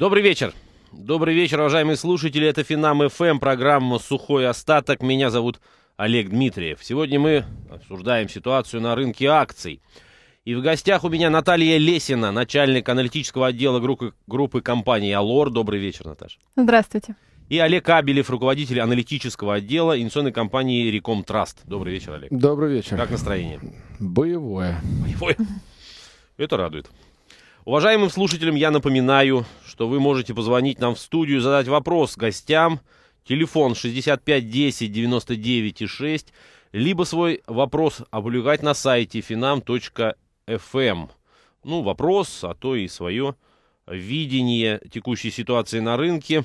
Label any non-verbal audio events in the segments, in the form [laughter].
Добрый вечер. Добрый вечер, уважаемые слушатели. Это Финам ФМ, эм, программа «Сухой остаток». Меня зовут Олег Дмитриев. Сегодня мы обсуждаем ситуацию на рынке акций. И в гостях у меня Наталья Лесина, начальник аналитического отдела группы, группы компании «Алор». Добрый вечер, Наташа. Здравствуйте. И Олег Абелев, руководитель аналитического отдела инвестиционной компании «Реком Траст». Добрый вечер, Олег. Добрый вечер. Как настроение? Боевое. Боевое. Это радует. Уважаемым слушателям я напоминаю, что вы можете позвонить нам в студию, задать вопрос гостям. Телефон 65 10 99 6, либо свой вопрос опубликовать на сайте finam.fm. Эм. Ну, вопрос, а то и свое видение текущей ситуации на рынке,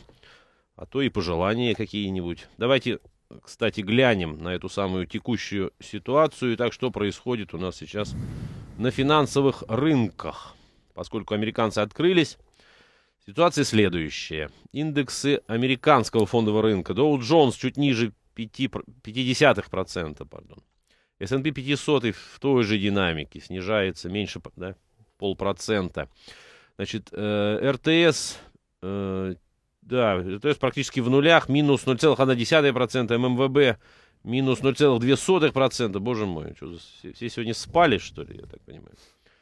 а то и пожелания какие-нибудь. Давайте, кстати, глянем на эту самую текущую ситуацию. Итак, что происходит у нас сейчас на финансовых рынках? поскольку американцы открылись. Ситуация следующая. Индексы американского фондового рынка. Dow Jones чуть ниже 0,5%, пардон. S&P 500 в той же динамике, снижается меньше да, полпроцента. Значит, э, РТС, э, да, РТС практически в нулях, минус 0,1%, ММВБ минус 0,2%, боже мой, что, все сегодня спали, что ли, я так понимаю?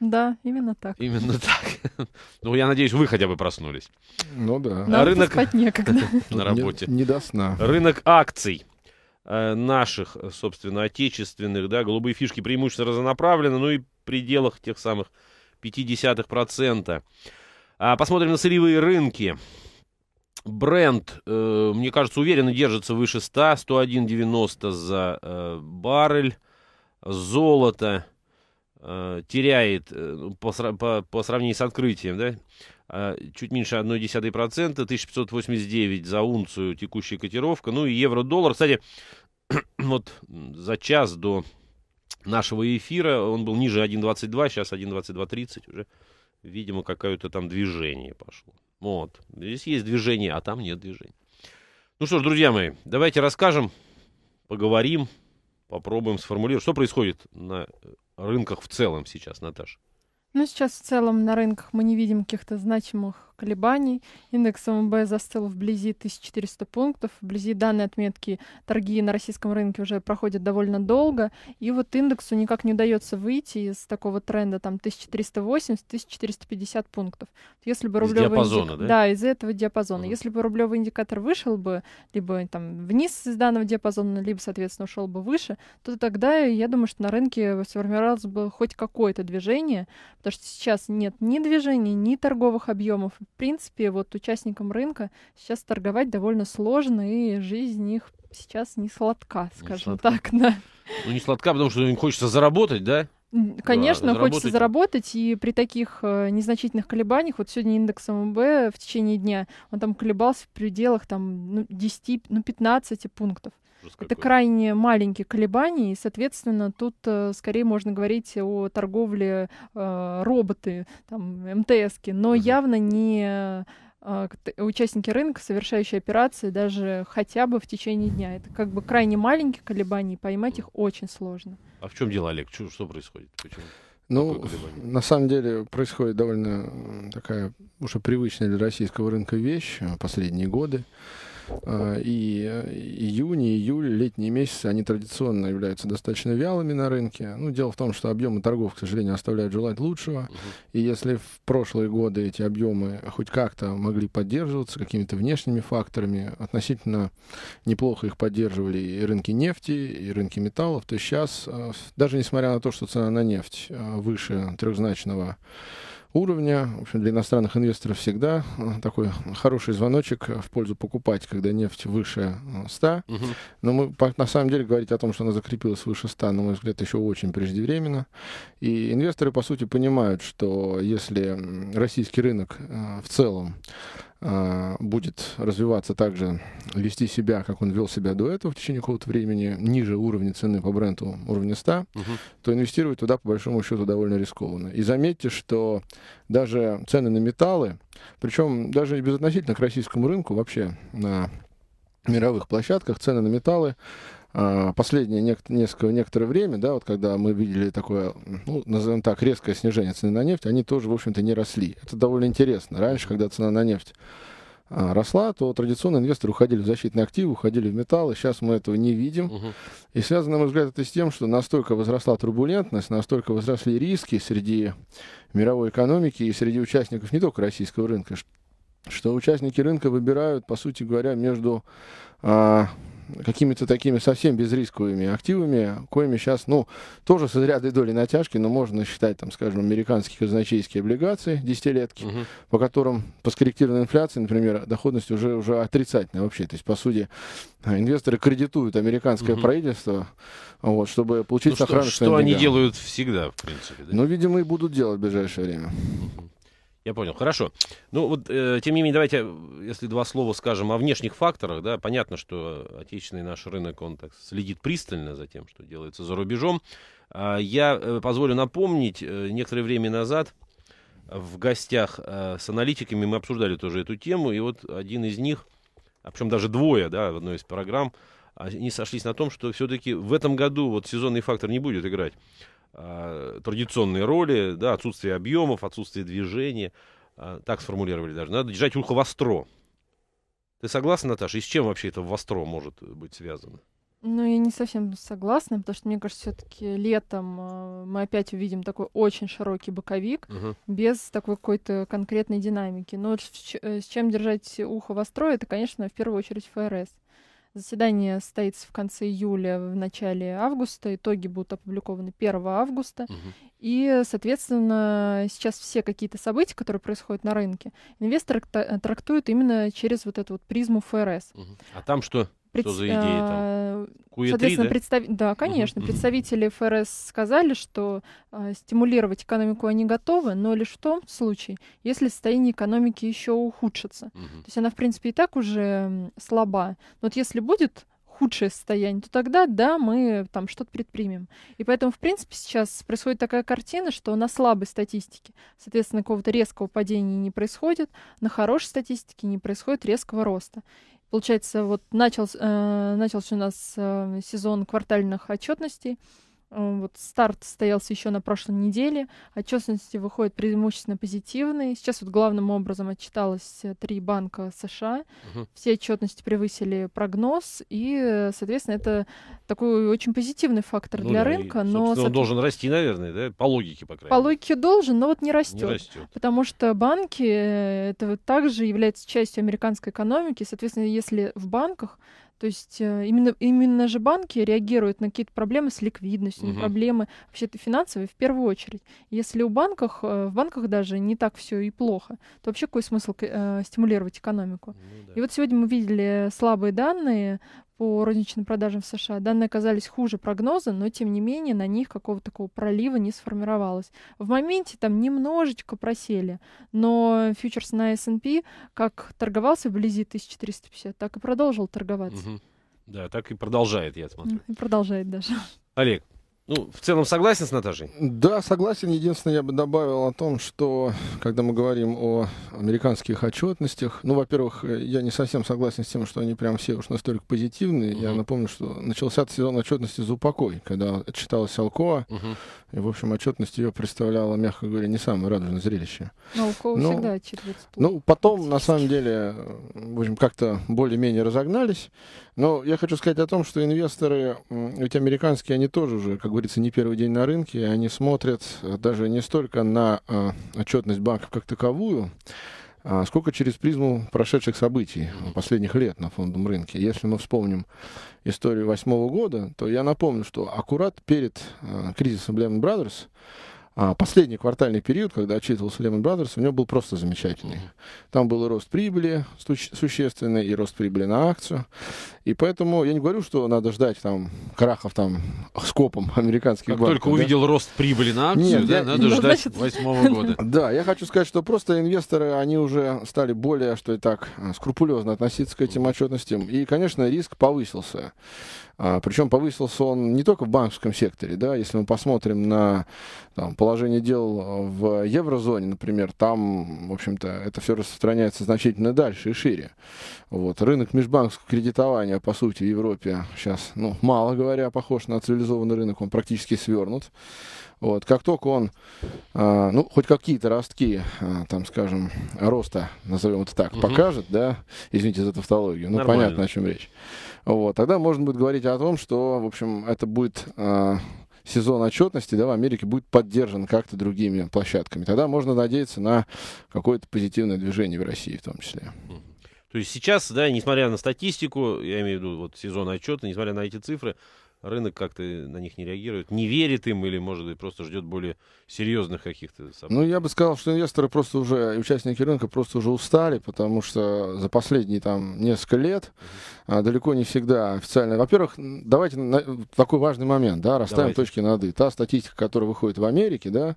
Да, именно так. Именно так. [laughs] Ну, я надеюсь, вы хотя бы проснулись. Ну да. на Рынок... спать некогда. [laughs] На работе. Не, не до сна. Рынок акций э, наших, собственно, отечественных, да, голубые фишки преимущественно разонаправлены, ну и в пределах тех самых 0,5%. А посмотрим на сырьевые рынки. Бренд, э, мне кажется, уверенно держится выше 100, 101,90 за э, баррель. Золото э, теряет э, ну, по, по, по сравнению с открытием, да, э, чуть меньше 0,1%, 1589 за унцию текущая котировка, ну и евро-доллар, кстати, [clears throat] вот за час до нашего эфира он был ниже 1,22, сейчас 1,22,30 уже, видимо, какое-то там движение пошло. Вот, здесь есть движение, а там нет движения. Ну что ж, друзья мои, давайте расскажем, поговорим, попробуем сформулировать. Что происходит на э, рынках в целом сейчас, Наташа? Ну, сейчас в целом на рынках мы не видим каких-то значимых колебаний. Индекс ММБ застыл вблизи 1400 пунктов. Вблизи данной отметки торги на российском рынке уже проходят довольно долго. И вот индексу никак не удается выйти из такого тренда там 1380-1450 пунктов. Если бы рублевый из диапазона, индик... да? Да, из этого диапазона. Mm. Если бы рублевый индикатор вышел бы либо там вниз из данного диапазона, либо, соответственно, ушел бы выше, то тогда, я думаю, что на рынке сформировалось бы хоть какое-то движение, потому что сейчас нет ни движения, ни торговых объемов, в принципе, вот участникам рынка сейчас торговать довольно сложно, и жизнь их сейчас не сладка, скажем не сладка. так, да. Ну, не сладка, потому что им хочется заработать, да? Конечно, заработать. хочется заработать, и при таких э, незначительных колебаниях, вот сегодня индекс ММБ в течение дня, он там колебался в пределах там, ну, 10, ну, 15 пунктов. Ужас Это крайне маленькие колебания, и, соответственно, тут э, скорее можно говорить о торговле э, роботы, там, МТСки, но угу. явно не э, участники рынка, совершающие операции даже хотя бы в течение дня. Это как бы крайне маленькие колебания, и поймать их очень сложно. А в чем дело, Олег? Что, что происходит? Почему? Ну, на самом деле происходит довольно такая уже привычная для российского рынка вещь э, последние годы. Э, и э, июнь, и июль, летние месяцы, они традиционно являются достаточно вялыми на рынке. Ну, дело в том, что объемы торгов, к сожалению, оставляют желать лучшего. И если в прошлые годы эти объемы хоть как-то могли поддерживаться какими-то внешними факторами, относительно неплохо их поддерживали и рынки нефти, и рынки металлов, то сейчас, э, даже несмотря на то, что цена на нефть выше трехзначного уровня. В общем, для иностранных инвесторов всегда э, такой хороший звоночек э, в пользу покупать, когда нефть выше 100. Э, угу. Но мы, на самом деле, говорить о том, что она закрепилась выше 100, на мой взгляд, еще очень преждевременно. И инвесторы, по сути, понимают, что если российский рынок в целом а, будет развиваться также, вести себя, как он вел себя до этого в течение какого-то времени, ниже уровня цены по бренду, уровня 100, угу. то инвестировать туда, по большому счету, довольно рискованно. И заметьте, что даже цены на металлы, причем даже безотносительно к российскому рынку, вообще на мировых площадках цены на металлы а, последнее нек- несколько, некоторое время, да, вот когда мы видели такое, ну, назовем так, резкое снижение цены на нефть, они тоже, в общем-то, не росли. Это довольно интересно. Раньше, когда цена на нефть а, росла, то традиционно инвесторы уходили в защитные активы, уходили в металлы. Сейчас мы этого не видим. Угу. И связано, на мой взгляд, это с тем, что настолько возросла турбулентность, настолько возросли риски среди мировой экономики и среди участников не только российского рынка, что участники рынка выбирают, по сути говоря, между а, какими-то такими совсем безрисковыми активами, коими сейчас, ну, тоже с изрядной долей натяжки, но можно считать, там, скажем, американские казначейские облигации, десятилетки, угу. по которым по скорректированной инфляции, например, доходность уже, уже отрицательная вообще. То есть, по сути, инвесторы кредитуют американское угу. правительство, вот, чтобы получить ну, сохранность Что, что они делают всегда, в принципе. Да? Ну, видимо, и будут делать в ближайшее время. Угу. Я понял, хорошо. Ну вот, э, тем не менее, давайте, если два слова скажем о внешних факторах, да, понятно, что отечественный наш рынок, он так следит пристально за тем, что делается за рубежом. А, я э, позволю напомнить, э, некоторое время назад в гостях э, с аналитиками мы обсуждали тоже эту тему, и вот один из них, а причем даже двое, да, в одной из программ, они сошлись на том, что все-таки в этом году вот сезонный фактор не будет играть. А, традиционные роли, да, отсутствие объемов, отсутствие движения. А, так сформулировали даже. Надо держать ухо востро. Ты согласна, Наташа? И с чем вообще это востро может быть связано? Ну, я не совсем согласна, потому что, мне кажется, все-таки летом а, мы опять увидим такой очень широкий боковик угу. без такой какой-то конкретной динамики. Но с чем держать ухо востро, это, конечно, в первую очередь ФРС. Заседание состоится в конце июля, в начале августа. Итоги будут опубликованы 1 августа. Угу. И, соответственно, сейчас все какие-то события, которые происходят на рынке, инвесторы трактуют именно через вот эту вот призму ФРС. Угу. А там что? пред... Что за идеи там? QE3, э, Соответственно, да? Представ... да, конечно. Угу. Представители ФРС сказали, что э, стимулировать экономику они готовы, но лишь в том случае, если состояние экономики еще ухудшится. Угу. То есть она, в принципе, и так уже слаба. Но вот если будет худшее состояние, то тогда, да, мы там что-то предпримем. И поэтому, в принципе, сейчас происходит такая картина, что на слабой статистике, соответственно, какого-то резкого падения не происходит, на хорошей статистике не происходит резкого роста. Получается, вот начался, э, начался у нас э, сезон квартальных отчетностей. Э, вот старт состоялся еще на прошлой неделе. Отчетности выходят преимущественно позитивные. Сейчас вот главным образом отчиталось э, три банка США. Угу. Все отчетности превысили прогноз, и, соответственно, это такой очень позитивный фактор ну, для да, рынка. И, но он должен расти, наверное, да? По логике, по крайней мере. По логике должен, но вот не растет. Не растет. Потому что банки э, это вот также является частью американской экономики. Соответственно, если в банках то есть э, именно, именно же банки реагируют на какие-то проблемы с ликвидностью, угу. проблемы вообще-то финансовые в первую очередь. Если у банков, э, в банках даже не так все и плохо, то вообще какой смысл э, стимулировать экономику? Ну, да. И вот сегодня мы видели слабые данные по розничным продажам в США. Данные оказались хуже прогноза, но тем не менее на них какого такого пролива не сформировалось. В моменте там немножечко просели, но фьючерс на S&P как торговался вблизи 1350, так и продолжил торговаться. Угу. Да, так и продолжает, я смотрю. И продолжает даже. Олег, ну, в целом согласен с Наташей? Да, согласен. Единственное, я бы добавил о том, что когда мы говорим о американских отчетностях, ну, во-первых, э, я не совсем согласен с тем, что они прям все уж настолько позитивные. Uh-huh. Я напомню, что начался сезон отчетности за упокой, когда отчиталась Алкоа. Uh-huh. И, в общем, отчетность ее представляла, мягко говоря, не самое радужное зрелище. Но ну, Алкоа ну, всегда отчитывается. Ну, потом, на самом деле, э, в общем, как-то более-менее разогнались. Но я хочу сказать о том, что инвесторы, ведь американские, они тоже уже, как говорится, не первый день на рынке, они смотрят э, даже не столько на э, отчетность банков как таковую, а, сколько через призму прошедших событий последних лет на фондовом рынке. Если мы вспомним историю восьмого года, то я напомню, что аккурат перед э, кризисом Lehman Brothers а последний квартальный период, когда отчитывался Lehman Brothers, у него был просто замечательный. Там был и рост прибыли существенный, и рост прибыли на акцию. И поэтому я не говорю, что надо ждать там крахов там с копом [laughs] американских как банков. только да? увидел рост прибыли на акцию, Нет, да, я, надо ну, ждать восьмого года. [laughs] Да, я хочу сказать, что просто инвесторы, они уже стали более, что и так, э, скрупулезно относиться к этим отчетностям. И, конечно, риск повысился. А, причем повысился он не только в банковском секторе, да, если мы посмотрим на там, положение дел э, в еврозоне, например, там, в общем-то, это все распространяется значительно дальше и шире. Вот. Рынок межбанковского кредитования, по сути, в Европе сейчас, ну, мало говоря, похож на цивилизованный рынок, он практически свернут. Вот. Как только он, э, ну, хоть какие-то ростки, э, там, скажем, роста, назовем это так, угу. покажет, да, извините за тавтологию, ну, Нормально. понятно, о чем речь. Вот. Тогда можно будет говорить о том, что, в общем, это будет э, сезон отчетности да, в Америке будет поддержан как-то другими площадками. Тогда можно надеяться на какое-то позитивное движение в России в том числе. То есть сейчас, да, несмотря на статистику, я имею в виду вот сезон отчета, несмотря на эти цифры, рынок как-то на них не реагирует, не верит им или, может быть, просто ждет более серьезных каких-то событий? Ну, я бы сказал, что инвесторы просто уже, участники рынка просто уже устали, потому что за последние там несколько лет mm-hmm. далеко не всегда официально. Во-первых, давайте на... такой важный момент, да, расставим давайте. точки над «и». Та статистика, которая выходит в Америке, да,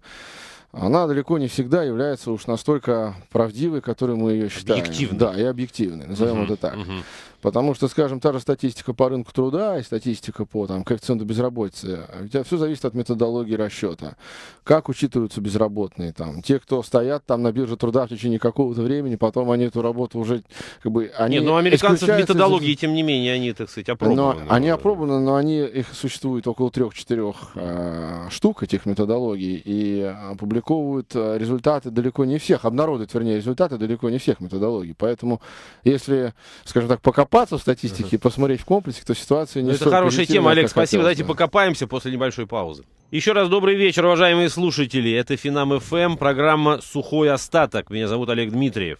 она далеко не всегда является уж настолько правдивой, которой мы ее считаем. Объективной. Да, и объективной, назовем uh-huh, это так. Uh-huh. Потому что, скажем, та же статистика по рынку труда и статистика по там, коэффициенту безработицы, все зависит от методологии расчета. Как учитываются безработные там? Те, кто стоят там на бирже труда в течение какого-то времени, потом они эту работу уже как бы... Они Нет, но ну, американцы в методологии, из... тем не менее, они, так сказать, опробованы. Но, они опробованы, но они, их существует около трех-четырех э, штук, этих методологий, и опубликованы а, опубликовывают э, результаты далеко не всех, обнародуют, вернее, результаты далеко не всех методологий. Поэтому, если, скажем так, покопаться в статистике, uh-huh. посмотреть в комплексе, то ситуация не ну, Это хорошая тема, Олег, спасибо. Хотелось, Давайте покопаемся после небольшой паузы. Еще раз добрый вечер, уважаемые слушатели. Это Финам ФМ, программа «Сухой остаток». Меня зовут Олег Дмитриев.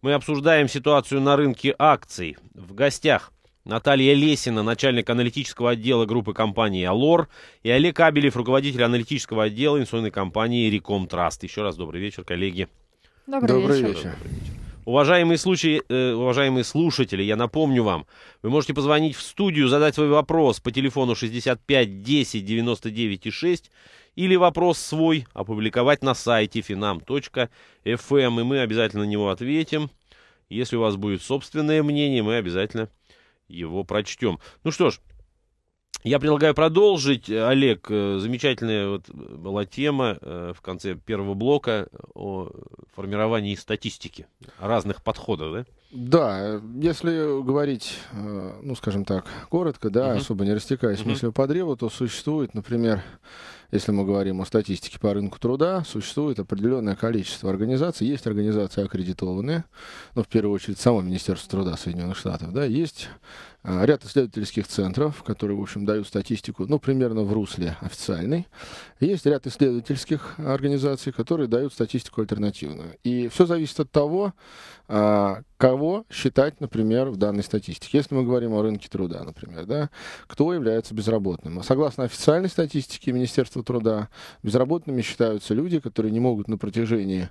Мы обсуждаем ситуацию на рынке акций. В гостях – Наталья Лесина, начальник аналитического отдела группы компании «Алор», и Олег Абелев, руководитель аналитического отдела инвестиционной компании «Реком Траст». Еще раз добрый вечер, коллеги. Добрый, добрый вечер. вечер. Добрый вечер. Уважаемые, случаи, э, уважаемые слушатели, я напомню вам, вы можете позвонить в студию, задать свой вопрос по телефону 65 10 99 6 или вопрос свой опубликовать на сайте finam.fm, эм, и мы обязательно на него ответим. Если у вас будет собственное мнение, мы обязательно его прочтем. Ну что ж, я предлагаю продолжить. Олег, э, замечательная вот была тема э, в конце первого блока о формировании статистики, разных подходов, да? Да, если говорить, э, ну, скажем так, коротко, да, uh-huh. особо не растекаясь uh-huh. мыслью по древу, то существует, например, если мы говорим о статистике по рынку труда, существует определенное количество организаций. Есть организации аккредитованные, ну, в первую очередь, само Министерство труда Соединенных Штатов, да, есть э, ряд исследовательских центров, которые, в общем, дают статистику, ну, примерно в русле официальной. Есть ряд исследовательских организаций, которые дают статистику альтернативную. И все зависит от того, а, кого считать, например, в данной статистике. Если мы говорим о рынке труда, например, да, кто является безработным? Согласно официальной статистике Министерства труда, безработными считаются люди, которые не могут на протяжении,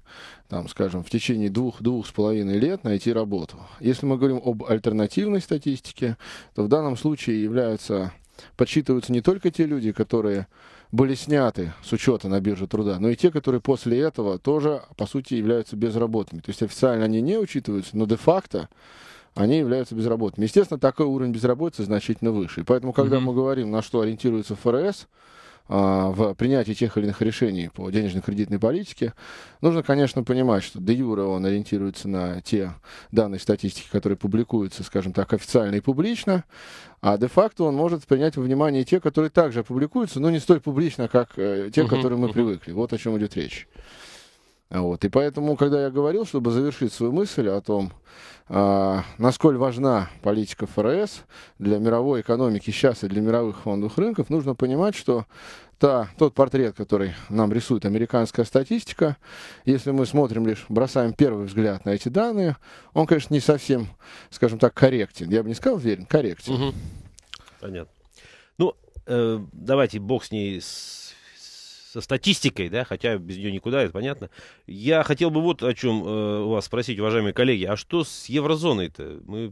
там, скажем, в течение двух-двух с половиной лет найти работу. Если мы говорим об альтернативной статистике, то в данном случае являются, подсчитываются не только те люди, которые были сняты с учета на бирже труда, но и те, которые после этого тоже, по сути, являются безработными. То есть официально они не учитываются, но де-факто они являются безработными. Естественно, такой уровень безработицы значительно выше. И поэтому, когда mm-hmm. мы говорим, на что ориентируется ФРС, а, в принятии тех или иных решений по денежно-кредитной политике, нужно, конечно, понимать, что де юре он ориентируется на те данные статистики, которые публикуются, скажем так, официально и публично, а де-факто он может принять во внимание те, которые также опубликуются, но не столь публично, как э, те, к которым мы привыкли. Вот о чем идет речь. Вот. И поэтому, когда я говорил, чтобы завершить свою мысль о том, э, а, насколько важна политика ФРС для мировой экономики сейчас и для мировых фондовых рынков, нужно понимать, что та, тот портрет, который нам рисует американская статистика, если мы смотрим лишь, бросаем первый взгляд на эти данные, он, конечно, не совсем, скажем так, корректен. Я бы не сказал верен, корректен. Угу. Понятно. Ну, э, давайте бог с ней, с со статистикой, да, хотя без нее никуда, это понятно. Я хотел бы вот о чем э, вас спросить, уважаемые коллеги, а что с еврозоной-то? Мы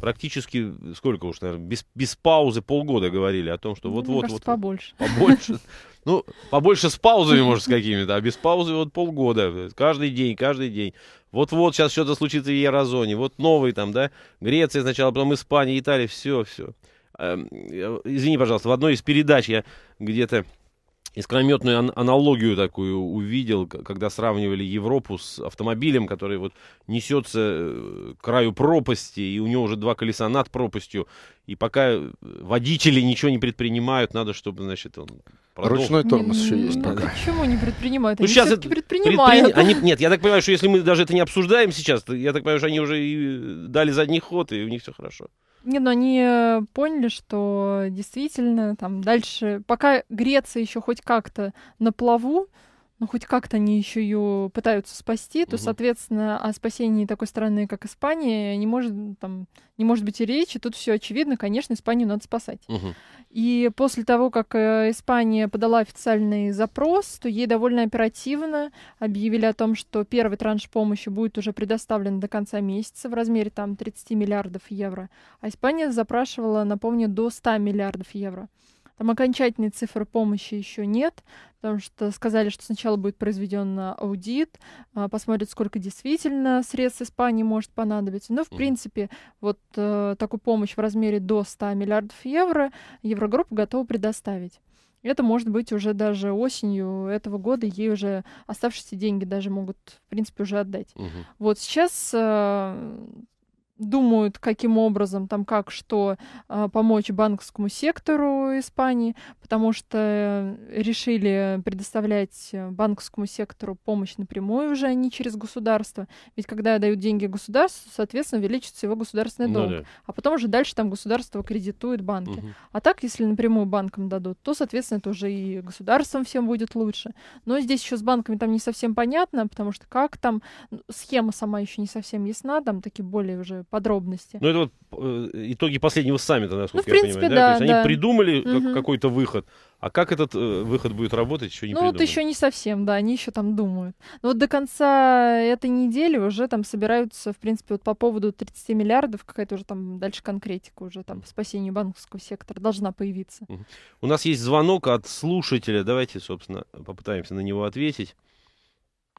практически, сколько уж, наверное, без, без паузы полгода говорили о том, что вот-вот... Ну, вот, побольше. Побольше. [laughs] Ну, побольше с паузами, может, с [laughs] какими-то, а без паузы вот полгода. Каждый день, каждый день. Вот-вот сейчас что-то случится в еврозоне. Вот новый там, да, Греция сначала, потом Испания, Италия, все, все. Эм, э, извини, пожалуйста, в одной из передач я где-то искрометную аналогию такую увидел, когда сравнивали Европу с автомобилем, который вот несется э, к краю пропасти, и у него уже два колеса над пропастью, и пока э, водители ничего не предпринимают, надо, чтобы, значит, он продолжил. Ручной тормоз еще есть ну, пока. Почему не предпринимают? Ну, они ну, сейчас это предпринимают. Предпри... Они... А нет, я так понимаю, что если мы даже это не обсуждаем сейчас, то, я так понимаю, что они уже и э, дали задний ход, и у них все хорошо. Не, но они э, поняли, что действительно там дальше, пока Греция еще хоть как-то на плаву, ну, хоть как-то они еще ее пытаются спасти, то, угу. соответственно, о спасении такой страны, как Испания, не может, там, не может быть и речи. Тут все очевидно, конечно, Испанию надо спасать. Угу. И после того, как э, Испания подала официальный запрос, то ей довольно оперативно объявили о том, что первый транш помощи будет уже предоставлен до конца месяца в размере там 30 миллиардов евро. А Испания запрашивала, напомню, до 100 миллиардов евро. Там окончательной цифры помощи еще нет, потому что сказали, что сначала будет произведен э, аудит, э, посмотрят, сколько действительно средств Испании может понадобиться. Но, ну, в mm. принципе, вот э, такую помощь в размере до 100 миллиардов евро Еврогруппа готова предоставить. Это может быть уже даже осенью этого года, ей уже оставшиеся деньги даже могут, в принципе, уже отдать. Угу. Вот сейчас э, думают, каким образом, там как, что а, помочь банковскому сектору Испании, потому что решили предоставлять э, банковскому сектору помощь напрямую уже, а не через государство. Ведь когда дают деньги государству, соответственно, увеличится его государственный ну долг. да. А потом уже дальше там государство кредитует банки. Угу. А так, если напрямую банкам дадут, то, соответственно, это уже и государством всем будет лучше. Но здесь еще с банками там не совсем понятно, потому что как там ну, схема сама еще не совсем ясна, там такие более уже подробности. Ну, это вот э, итоги последнего саммита, насколько ну, в я принципе, понимаю. Да, да? То есть да. они придумали угу. Как, какой-то выход, а как этот э, выход будет работать, еще не ну, придумали. вот еще не совсем, да, они еще там думают. Но вот до конца этой недели уже там собираются, в принципе, вот по поводу 30 миллиардов, какая-то уже там дальше конкретика уже там по спасению банковского сектора должна появиться. Угу. У нас есть звонок от слушателя, давайте, собственно, попытаемся на него ответить.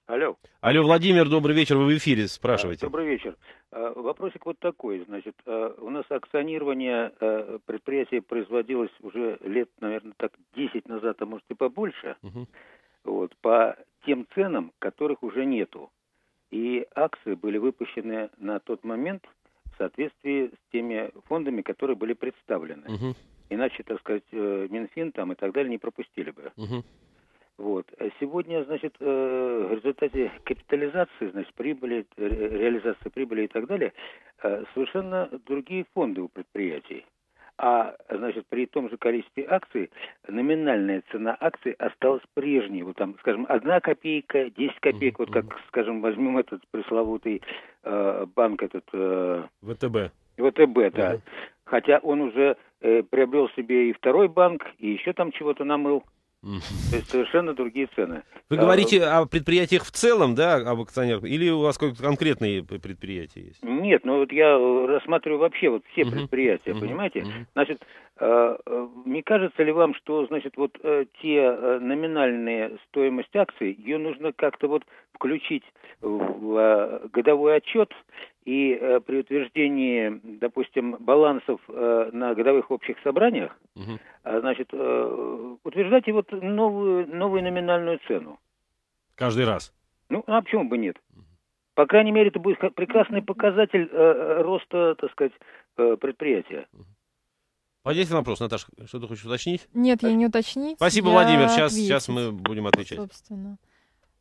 Алло. Алло, Владимир, добрый вечер, вы в эфире, спрашивайте. Добрый вечер. А, вопросик вот такой, значит, а, у нас акционирование а, предприятия производилось уже лет, наверное, так 10 назад, а может и побольше, угу. вот, по тем ценам, которых уже нету. И акции были выпущены на тот момент в соответствии с теми фондами, которые были представлены. Угу. Иначе, так сказать, э, Минфин там и так далее не пропустили бы. Угу. Вот. Э, сегодня, значит, э, в результате капитализации, значит, прибыли, э, реализации прибыли и так далее, совершенно другие фонды у предприятий. А, значит, при том же количестве акций номинальная цена акций осталась прежней. Вот там, скажем, одна копейка, 10 копеек. Вот как, скажем, возьмем этот пресловутый э, банк этот... Э, ВТБ. ВТБ, да. uh Хотя он уже э, приобрел себе и второй банк, и еще там чего-то намыл. То есть э, совершенно другие цены. Вы а, говорите о предприятиях в целом, да, об акционерах, или у вас какие-то конкретные предприятия есть? Нет, ну вот я э, рассматриваю вообще вот все предприятия, понимаете? Значит, э, не кажется ли вам, что, значит, вот те номинальные стоимость акций, ее нужно как-то вот включить в годовой отчет и э, при утверждении, допустим, балансов э, на годовых общих собраниях, угу. э, значит, э, утверждайте вот новую, новую номинальную цену. Каждый раз? Ну, а почему бы нет? По крайней мере, это будет прекрасный показатель э, э, роста, так сказать, э, предприятия. Ответь на вопрос, Наташа, что ты хочешь уточнить? Нет, я не уточнить. Спасибо, я Владимир. Сейчас, ответить. сейчас мы будем отвечать. Собственно.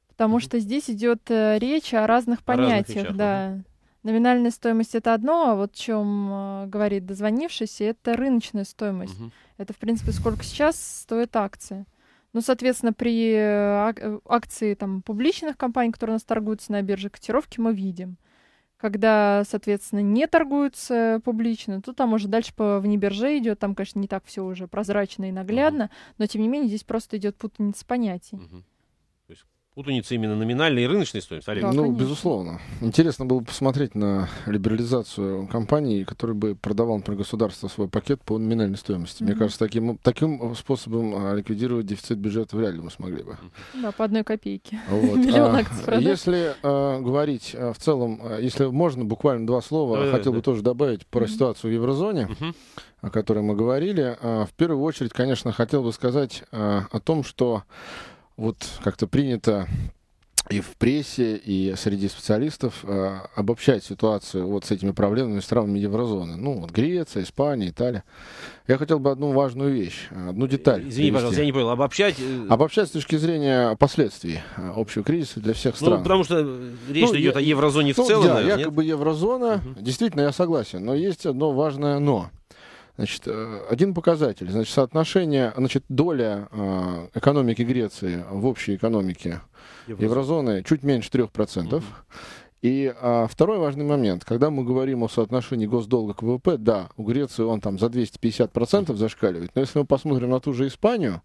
Потому что здесь идет э, речь о разных понятиях, о разных вещах, да. Угу. Номинальная стоимость это одно, а вот о чем э, говорит дозвонившийся, это рыночная стоимость. Угу. Это, в принципе, сколько сейчас стоит акция. Ну, соответственно, при э, э, акции там, публичных компаний, которые у нас торгуются на бирже, котировки мы видим. Когда, соответственно, не торгуются публично, то там уже дальше по вне идет, там, конечно, не так все уже прозрачно и наглядно, угу. но тем не менее здесь просто идет путаница понятий. Угу путаница именно номинальной и рыночной стоимости. Олег. Да, ну, конечно. безусловно. Интересно было посмотреть на либерализацию компании, которая бы продавала, например, государство свой пакет по номинальной стоимости. Mm-hmm. Мне кажется, таким, таким способом а, ликвидировать дефицит бюджета вряд ли мы смогли бы. Да, по одной копейке. [laughs] Вот. Миллион а, Если э, говорить э, в целом, э, если можно, буквально два слова, да, хотел да, бы да. тоже добавить про mm-hmm. ситуацию в еврозоне. Mm-hmm о которой мы говорили. В первую очередь, конечно, хотел бы сказать о том, что вот как-то принято и в прессе, и среди специалистов э, обобщать ситуацию вот с этими проблемами странами еврозоны. Ну, вот Греция, Испания, Италия. Я хотел бы одну важную вещь, одну деталь. Извини, привести. пожалуйста, я не понял, обобщать? Э, обобщать с точки зрения последствий э, общего кризиса для всех ну, стран. Ну, потому что э, речь ну, идет я, о еврозоне ну, в целом, Да, наверное, якобы нет? еврозона, угу. действительно, я согласен, но есть одно важное «но». Значит, э, один показатель, значит, соотношение, значит, доля э, экономики Греции в общей экономике еврозоны, еврозоны чуть меньше 3%. Угу. И а, второй важный момент, когда мы говорим о соотношении госдолга к ВВП, да, у Греции он там за 250% зашкаливает, но если мы посмотрим на ту же Испанию,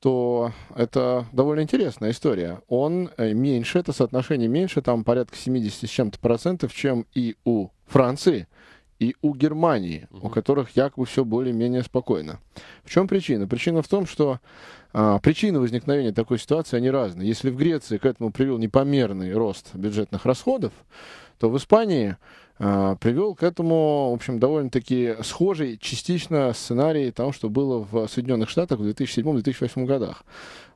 то это довольно интересная история. Он э, меньше, это соотношение меньше, там порядка 70 с чем-то процентов, чем и у Франции и у Германии, угу. у которых якобы все более-менее спокойно. В чем причина? Причина в том, что а, причины возникновения такой ситуации, они разные. Если в Греции к этому привел непомерный рост бюджетных расходов, то в Испании Э, привел к этому, в общем, довольно-таки схожий частично сценарий того, что было в Соединенных Штатах в 2007-2008 годах.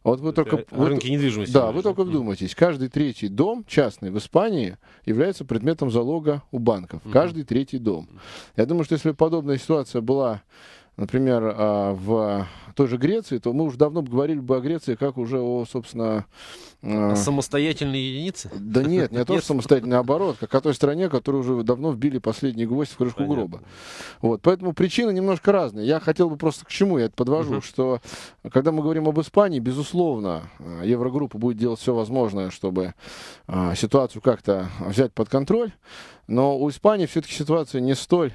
Вот вы э, только... Вы, недвижимости. Да, вы только вдумайтесь. Каждый третий дом частный в Испании является предметом залога у банков. Каждый третий дом. Я думаю, что если подобная ситуация была, например, а, в той же Греции, то мы уже давно говорили бы о Греции как уже о, собственно... Э... Самостоятельной единице? Да нет, не то, том, что самостоятельный, а наоборот, как о той стране, которую уже давно вбили последний гвоздь в крышку гроба. Вот, поэтому причины немножко разные. Я хотел бы просто к чему я это подвожу, что когда мы говорим об Испании, безусловно, э, Еврогруппа будет делать все возможное, чтобы э, ситуацию как-то взять под контроль, но у Испании все-таки ситуация не столь,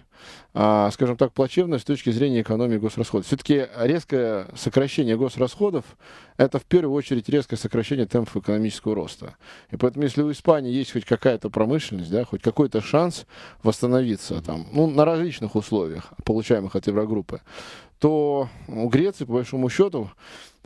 э, скажем так, плачевная с точки зрения экономии госрасходов. Все-таки резкое сокращение госрасходов – это в первую очередь резкое сокращение темпов экономического роста. И поэтому, если у Испании есть хоть какая-то промышленность, да, хоть какой-то шанс восстановиться там, ну, на различных условиях, получаемых от Еврогруппы, то у Греции, по большому счету,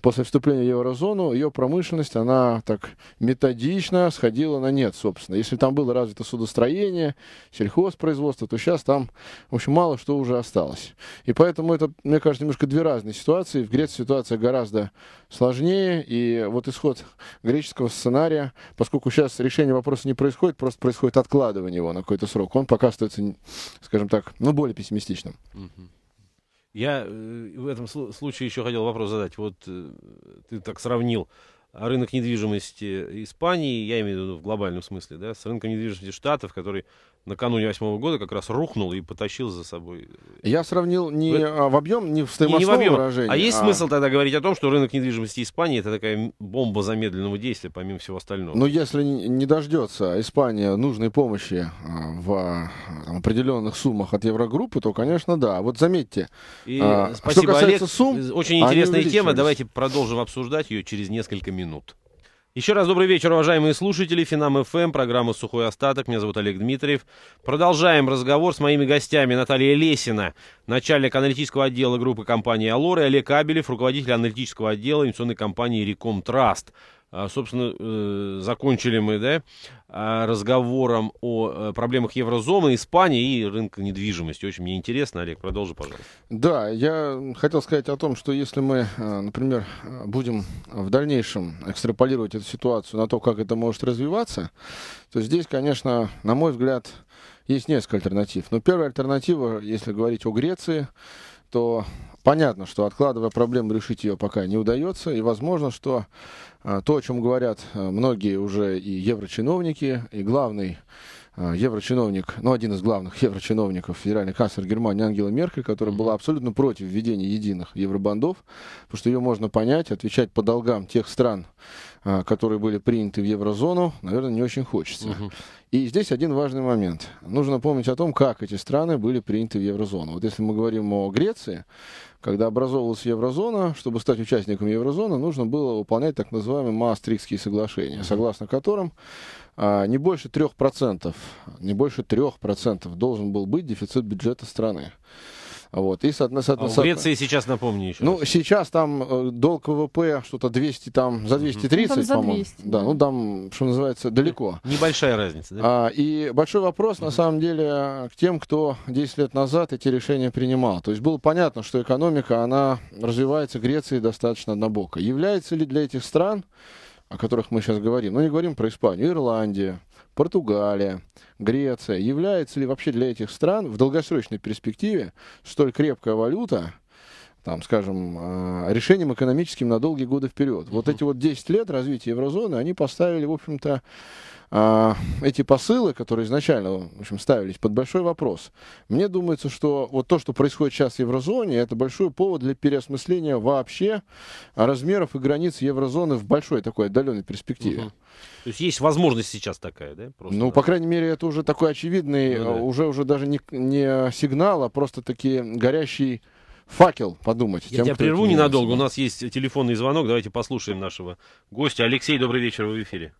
после вступления в еврозону ее промышленность, она так методично сходила на нет, собственно. Если там было развито судостроение, сельхозпроизводство, то сейчас там, в общем, мало что уже осталось. И поэтому это, мне кажется, немножко две разные ситуации. В Греции ситуация гораздо сложнее, и вот исход греческого сценария, поскольку сейчас решение вопроса не происходит, просто происходит откладывание его на какой-то срок, он пока остается, скажем так, ну, более пессимистичным. Mm-hmm. Я э, в этом случае еще хотел вопрос задать. Вот э, ты так сравнил а, рынок недвижимости Испании, я имею в виду в глобальном смысле, да, с рынком недвижимости Штатов, который накануне восьмого года как раз рухнул и потащил за собой. Э, Я сравнил не Вы... А, в объем, не в стоимостном не выражении. А есть а смысл тогда говорить о том, что рынок недвижимости Испании это такая бомба замедленного действия, помимо всего остального? Но ну, если не дождется Испания нужной помощи а, в там, определенных суммах от Еврогруппы, то, конечно, да. Вот заметьте. И а, спасибо, что касается Олег. Сумм, Очень интересная тема. Давайте продолжим обсуждать ее через несколько минут. Еще раз добрый вечер, уважаемые слушатели. Финам ФМ, эм, программа «Сухой остаток». Меня зовут Олег Дмитриев. Продолжаем разговор с моими гостями. Наталья Лесина, начальник аналитического отдела группы компании «Алор» и Олег Абелев, руководитель аналитического отдела инвестиционной компании «Реком Траст». А, собственно, э, закончили мы, да, а, разговором о э, проблемах еврозоны, Испании и рынка недвижимости. Очень мне интересно, Олег, продолжи, пожалуйста. Да, я хотел сказать о том, что если мы, э, например, будем в дальнейшем экстраполировать эту ситуацию на то, как это может развиваться, то здесь, конечно, на мой взгляд, есть несколько альтернатив. Но первая альтернатива, если говорить о Греции, то Понятно, что откладывая проблему, решить ее пока не удается. И возможно, что а, то, о чем говорят а, многие уже и еврочиновники, и главный а, еврочиновник, ну, один из главных еврочиновников, федеральный канцлер Германии Ангела Меркель, которая была абсолютно против введения единых евробандов, потому что ее можно понять, отвечать по долгам тех стран, а, которые были приняты в еврозону, наверное, не очень хочется. Угу. И здесь один важный момент. Нужно помнить о том, как эти страны были приняты в еврозону. Вот если мы говорим о Греции, когда образовывалась еврозона, чтобы стать участником еврозоны, нужно было выполнять так называемые Маастрихтские соглашения, согласно которым а, не больше 3%, не больше 3% должен был быть дефицит бюджета страны. Вот. И, соответственно, а в Греции сейчас, напомню, еще. Ну, раз. сейчас там э, долг ВВП что-то 200, там, за 230, ну, там по-моему. Да, ну там, что называется, далеко. Небольшая разница, да? А, и большой вопрос, на самом деле, к тем, кто 10 лет назад эти решения принимал. То есть было понятно, что экономика, она развивается Греции достаточно однобоко. Является ли для этих стран о которых мы сейчас говорим, но ну, не говорим про Испанию, Ирландия, Португалия, Греция, является ли вообще для этих стран в долгосрочной перспективе столь крепкая валюта, там, скажем, э, решением экономическим на долгие годы вперед. Вот эти вот 10 лет развития еврозоны, они поставили, в общем-то, а, эти посылы, которые изначально в общем, ставились под большой вопрос, мне думается, что вот то, что происходит сейчас в еврозоне, это большой повод для переосмысления вообще размеров и границ еврозоны в большой такой отдаленной перспективе. Угу. То есть есть возможность сейчас такая, да? Просто, ну, да. по крайней мере, это уже такой очевидный, ну, да. уже, уже даже не, не сигнал, а просто такие горящий факел подумать. Я тем, тебя прерву ненадолго. Нас... У нас есть телефонный звонок. Давайте послушаем нашего гостя. Алексей, добрый вечер, вы в эфире.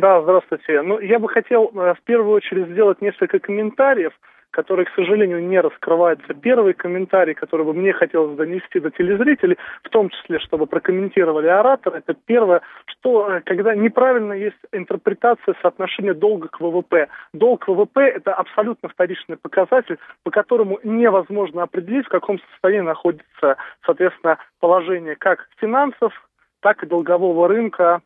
Да, здравствуйте. Ну, я бы хотел э, в первую очередь сделать несколько комментариев, которые, к сожалению, не раскрываются. Первый комментарий, который бы мне хотелось донести до телезрителей, в том числе, чтобы прокомментировали оратор, это первое, что э, когда неправильно есть интерпретация соотношения долга к ВВП. Долг к ВВП – это абсолютно вторичный показатель, по которому невозможно определить, в каком состоянии находится, соответственно, положение как финансов, так и долгового рынка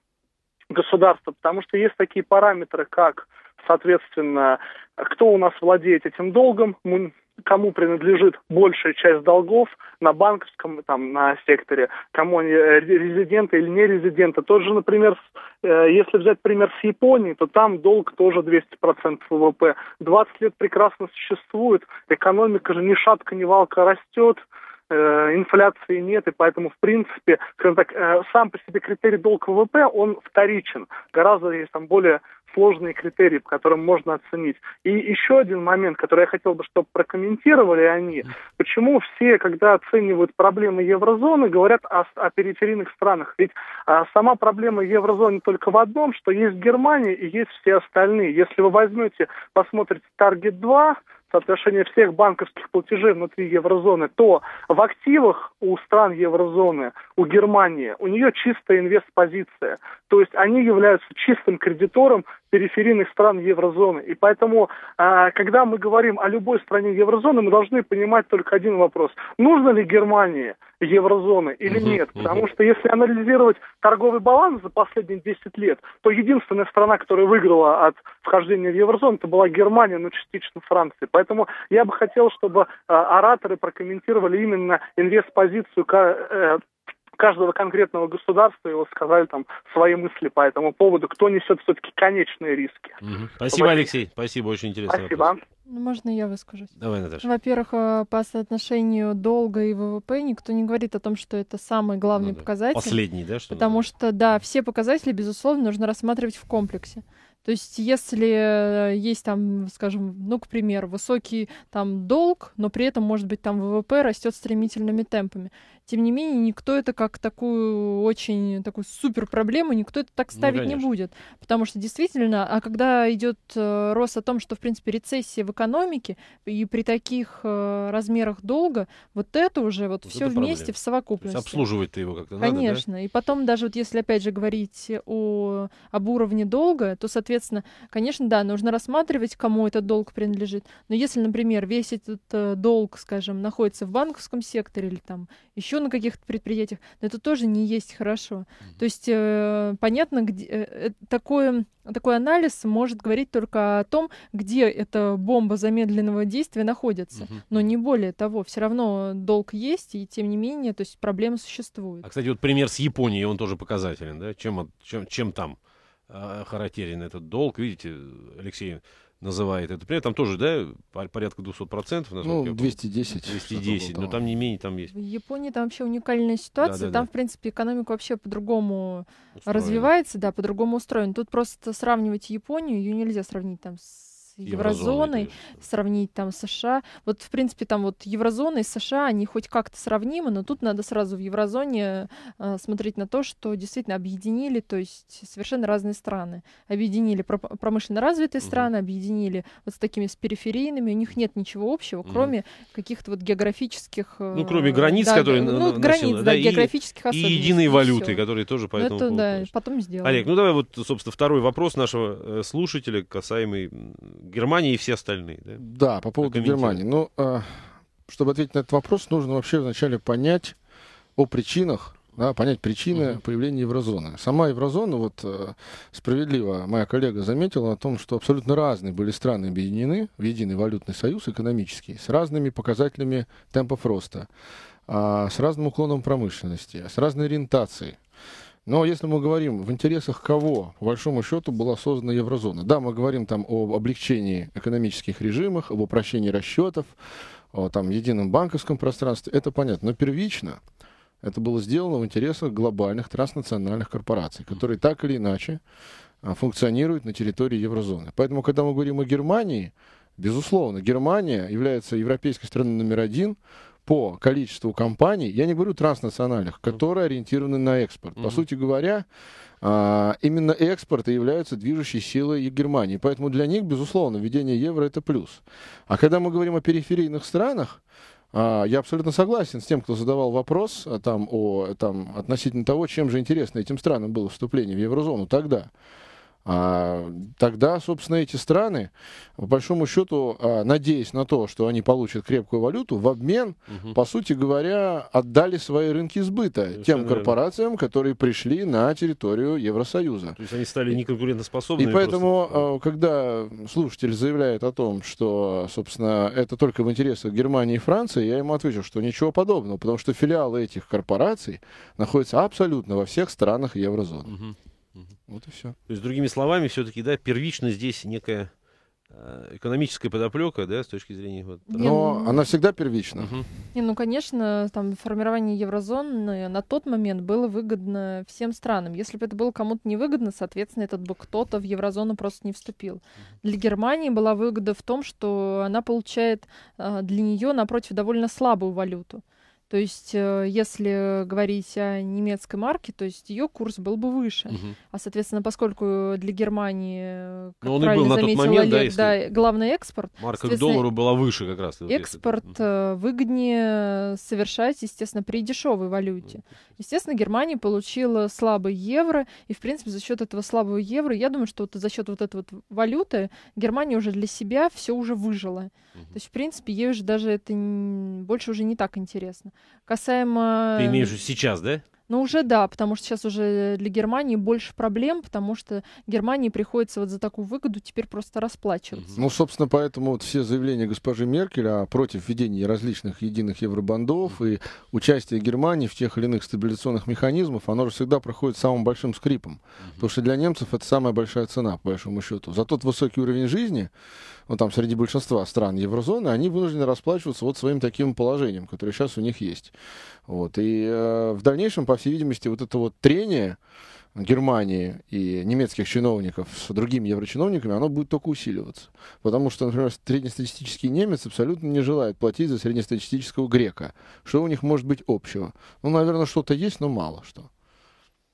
государства, потому что есть такие параметры, как, соответственно, кто у нас владеет этим долгом, кому принадлежит большая часть долгов на банковском там, на секторе, кому они э, резиденты или не резиденты. Тот же, например, э, если взять пример с Японии, то там долг тоже 200% ВВП. 20 лет прекрасно существует, экономика же ни шатка, ни валка растет, Э, инфляции нет, и поэтому, в принципе, скажем так, э, сам по себе критерий долг ВВП, он вторичен. Гораздо есть там более сложные критерии, по которым можно оценить. И еще один момент, который я хотел бы, чтобы прокомментировали они. Почему все, когда оценивают проблемы еврозоны, говорят о, о периферийных странах? Ведь а, сама проблема еврозоны только в одном, что есть Германия и есть все остальные. Если вы возьмете, посмотрите Target 2, соотношение всех банковских платежей внутри еврозоны, то в активах у стран еврозоны, у Германии, у нее чистая инвестпозиция. То есть они являются чистым кредитором периферийных стран еврозоны. И поэтому, а, когда мы говорим о любой стране еврозоны, мы должны понимать только один вопрос. Нужно ли Германии еврозоны или угу, нет? Потому угу. что если анализировать торговый баланс за последние 10 лет, то единственная страна, которая выиграла от вхождения в еврозону, это была Германия, но частично Франция. Поэтому я бы хотел, чтобы а, ораторы прокомментировали именно инвест-позицию э, каждого конкретного государства его сказали там свои мысли по этому поводу, кто несет все-таки конечные риски. Угу. Спасибо, Чтобы... Алексей, спасибо, очень интересно. Спасибо. Вопрос. Ну, можно я выскажусь? Давай, Наташа. Во-первых, э, по соотношению долга и ВВП никто не говорит о том, что это самый главный ну, да. показатель. Последний, да? Что потому называется? что, да, все показатели, безусловно, нужно рассматривать в комплексе. То есть, если э, есть там, скажем, ну, к примеру, высокий там долг, но при этом, может быть, там ВВП растет стремительными темпами тем не менее, никто это как такую очень такую супер проблему, никто это так ну, ставить ну, не будет. Потому что действительно, а когда идет э, рост о том, что, в принципе, рецессия в экономике, и при таких э, размерах долга, вот это уже вот, вот все вместе в совокупности. обслуживать-то его как-то надо, Конечно. Да? И потом даже вот если, опять же, говорить о, об уровне долга, то, соответственно, конечно, да, нужно рассматривать, кому этот долг принадлежит. Но если, например, весь этот э, долг, скажем, находится в банковском секторе или там еще еще на каких-то предприятиях, но это тоже не есть хорошо. Mm-hmm. То есть э, понятно, где э, э, такое, такой анализ может говорить только о том, где эта бомба замедленного действия находится, mm-hmm. но не более того. Все равно долг есть, и тем не менее, то есть проблема существует. А кстати, вот пример с Японией, он тоже показателен, да? Чем, чем, чем там? Э, характерен этот долг. Видите, Алексей называет это. Например, там тоже, да, порядка 200%. Ну, 210. 210, но там не менее там есть. В Японии там вообще уникальная ситуация. Да, да, там, да. в принципе, экономика вообще по-другому развивается, да, по-другому устроена. Тут просто сравнивать Японию, ее нельзя сравнить там с с еврозоной, еврозоной сравнить там США. Вот, в принципе, там вот еврозона и США, они хоть как-то сравнимы, но тут надо сразу в еврозоне э, смотреть на то, что действительно объединили, то есть совершенно разные страны. Объединили промышленно развитые угу. страны, объединили вот с такими с периферийными, у них нет ничего общего, угу. кроме каких-то вот географических... Э, ну, кроме границ, да, которые... Ну, вот границ, да, да и, географических особенностей. И единой валюты, всё. которые тоже по ну, этому... Это, поводу, да, потом сделаем. Олег, ну давай вот, собственно, второй вопрос нашего э, слушателя, касаемый Германия и все остальные. Да, да по поводу Германии. Ну, а, чтобы ответить на этот вопрос, нужно вообще вначале понять о причинах, да, понять причины uh появления еврозоны. Сама еврозона, вот э, справедливо моя коллега заметила о том, что абсолютно разные были страны объединены в единый валютный союз экономический с разными показателями темпов роста, а, с разным уклоном промышленности, с разной ориентацией. Но если мы говорим, в интересах кого, по большому счету, была создана еврозона? Да, мы говорим там об облегчении экономических режимов, об упрощении расчетов, о там, едином банковском пространстве. Это понятно. Но первично это было сделано в интересах глобальных транснациональных корпораций, которые так или иначе а, функционируют на территории еврозоны. Поэтому, когда мы говорим о Германии, безусловно, Германия является европейской страной номер один – по количеству компаний, я не говорю транснациональных, которые ориентированы на экспорт. По сути говоря, а, именно экспорт и является движущей силой Германии. Поэтому для них, безусловно, введение евро это плюс. А когда мы говорим о периферийных странах, а, я абсолютно согласен с тем, кто задавал вопрос а, там, о, там, относительно того, чем же интересно этим странам было вступление в еврозону тогда. А, тогда, собственно, эти страны, по большому счету, а, надеясь на то, что они получат крепкую валюту, в обмен, угу. по сути говоря, отдали свои рынки сбыта Совершенно тем корпорациям, верно. которые пришли на территорию Евросоюза. То есть они стали неконкурентоспособными. И поэтому, просто... А, когда слушатель заявляет о том, что, собственно, это только в интересах Германии и Франции, я ему отвечу, что ничего подобного, потому что филиалы этих корпораций находятся абсолютно во всех странах еврозоны. Угу. Угу. Вот и все. То есть, другими словами, все-таки, да, первично здесь некая э, экономическая подоплека, да, с точки зрения вот. Но ну, она всегда первична. Угу. Не, ну конечно, там формирование еврозоны на тот момент было выгодно всем странам. Если бы это было кому-то невыгодно, соответственно, этот бы кто-то в еврозону просто не вступил. Для Германии была выгода в том, что она получает э, для нее напротив довольно слабую валюту. То есть, э, если говорить о немецкой марке, то есть ее курс был бы выше. Угу. А, соответственно, поскольку для Германии, как Но ну, он правильно и был на заметила, тот момент, Олег, да, если... да, главный экспорт. Марка к доллару была выше как раз. Экспорт угу. выгоднее совершать, естественно, при дешевой валюте. Угу. Естественно, Германия получила слабый евро, и, в принципе, за счет этого слабого евро, я думаю, что вот за счет вот этой вот валюты Германия уже для себя все уже выжила. Угу. То есть, в принципе, ей уже даже это больше уже не так интересно. Касаемо... Ты имеешь сейчас, да? Ну уже да, потому что сейчас уже для Германии больше проблем, потому что Германии приходится вот за такую выгоду теперь просто расплачиваться. Ну, собственно, поэтому вот все заявления госпожи Меркеля а, против введения различных единых евробандов и участия Германии в тех или иных стабилизационных механизмах, оно же всегда проходит самым большим скрипом. Потому что для немцев это самая большая цена, по большому счету. За тот высокий уровень жизни, ну, там среди большинства стран еврозоны, они вынуждены расплачиваться вот своим таким положением, которое сейчас у них есть. Вот. И э, в дальнейшем, по всей видимости, вот это вот трение Германии и немецких чиновников с другими еврочиновниками, оно будет только усиливаться. Потому что, например, среднестатистический немец абсолютно не желает платить за среднестатистического грека. Что у них может быть общего? Ну, наверное, что-то есть, но мало что.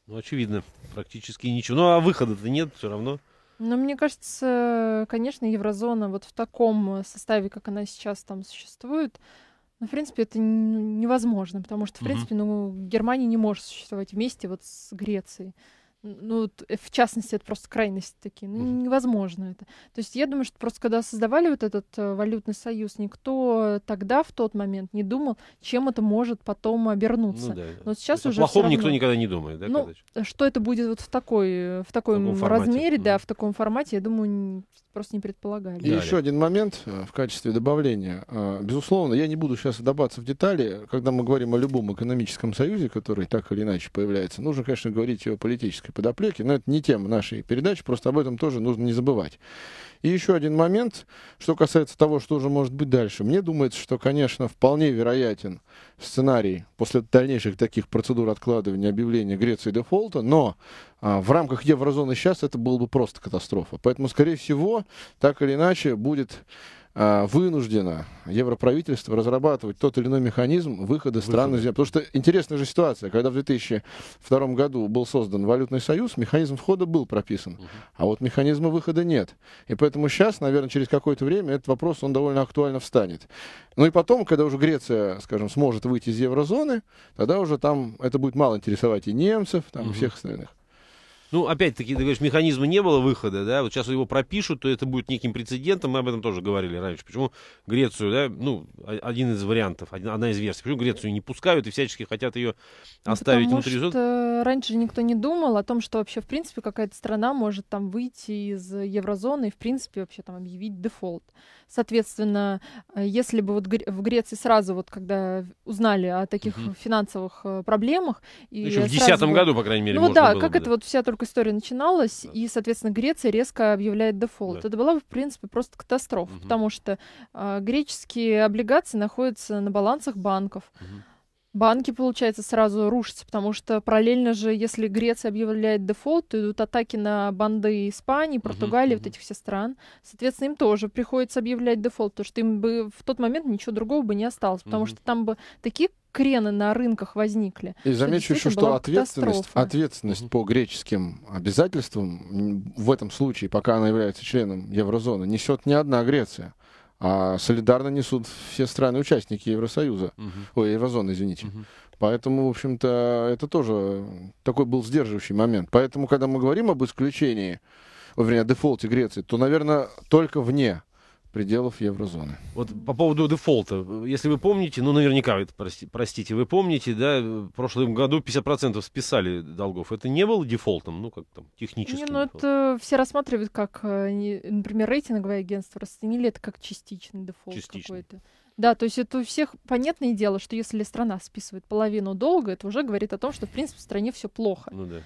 Ну, очевидно, практически ничего. Ну, а выхода-то нет все равно. Но ну, мне кажется, конечно, еврозона вот в таком составе, как она сейчас там существует, ну, в принципе, это невозможно, потому что, в принципе, ну, Германия не может существовать вместе вот с Грецией ну, э, в частности, это просто крайности такие, ну, невозможно это. То есть я думаю, что просто когда создавали вот этот э, валютный союз, никто тогда, в тот момент, не думал, чем это может потом обернуться. Ну, да, да. Но сейчас уже... О плохом равно... никто никогда не думает, да? Ну, что это будет вот в, такой, э, в таком, в размере, mm да, в таком формате, я думаю, просто не предполагали. И еще один момент в качестве добавления. А, безусловно, я не буду сейчас вдаваться в детали, когда мы говорим о любом экономическом союзе, который так или иначе появляется, нужно, конечно, говорить о политической всякой подоплеки, но это не тема нашей передачи, просто об этом тоже нужно не забывать. И еще один момент, что касается того, что уже может быть дальше. Мне думается, что, конечно, вполне вероятен сценарий после дальнейших таких процедур откладывания объявления Греции дефолта, но а, в рамках еврозоны сейчас это было бы просто катастрофа. Поэтому, скорее всего, так или иначе будет а, вынуждено европравительство разрабатывать тот или иной механизм выхода стран из... Потому что интересная же ситуация, когда в 2002 году был создан валютный союз, механизм входа был прописан, uh а вот механизма выхода нет. И поэтому Поэтому сейчас, наверное, через какое-то время этот вопрос, он довольно актуально встанет. Ну и потом, когда уже Греция, скажем, сможет выйти из еврозоны, тогда уже там это будет мало интересовать и немцев, там, угу. всех остальных. Ну, опять-таки, ты говоришь, механизма не было выхода, да, вот сейчас его пропишут, то это будет неким прецедентом, мы об этом тоже говорили раньше. Почему Грецию, да, ну, один из вариантов, одна из версий, почему Грецию не пускают и всячески хотят ее ну, оставить ну, внутри что зоны? Э, раньше никто не думал о том, что вообще, в принципе, какая-то страна может там выйти из еврозоны и, в принципе, вообще там объявить дефолт. Соответственно, э, если бы вот в Греции сразу вот, когда узнали о таких угу. финансовых э, проблемах... И Еще в 2010 году, по крайней мере, Ну да, как бы, это да. вот вся только история начиналась, да. и, соответственно, Греция резко объявляет дефолт. Да. Это была, в принципе, просто катастрофа, угу. потому что э, греческие облигации находятся на балансах банков. Угу. Банки, получается, сразу рушатся, потому что параллельно же, если Греция объявляет дефолт, то идут атаки на банды Испании, Португалии, uh вот этих всех стран. Соответственно, им тоже приходится объявлять дефолт, потому что им бы в тот момент ничего другого бы не осталось, потому uh что там бы такие крены на рынках возникли. И замечу еще, что ответственность, ответственность по греческим обязательствам в этом случае, пока она является членом еврозоны, несет не одна Греция, а солидарно несут все страны-участники Евросоюза, угу. ой, еврозоны, извините. Угу. Поэтому, в общем-то, это тоже такой был сдерживающий момент. Поэтому, когда мы говорим об исключении, вернее, о дефолте Греции, то, наверное, только вне пределов еврозоны. Вот по поводу дефолта. Если вы помните, ну наверняка, простите, вы помните, да, в прошлом году 50% списали долгов. Это не было дефолтом, ну как там, технически. Не, ну это все рассматривают как, э, например, рейтинговое агентство расценили это как частичный дефолт частичный. какой-то. Да, то есть это у всех понятное дело, что если страна списывает половину долга, это уже говорит о том, что в принципе в стране все плохо. Ну да.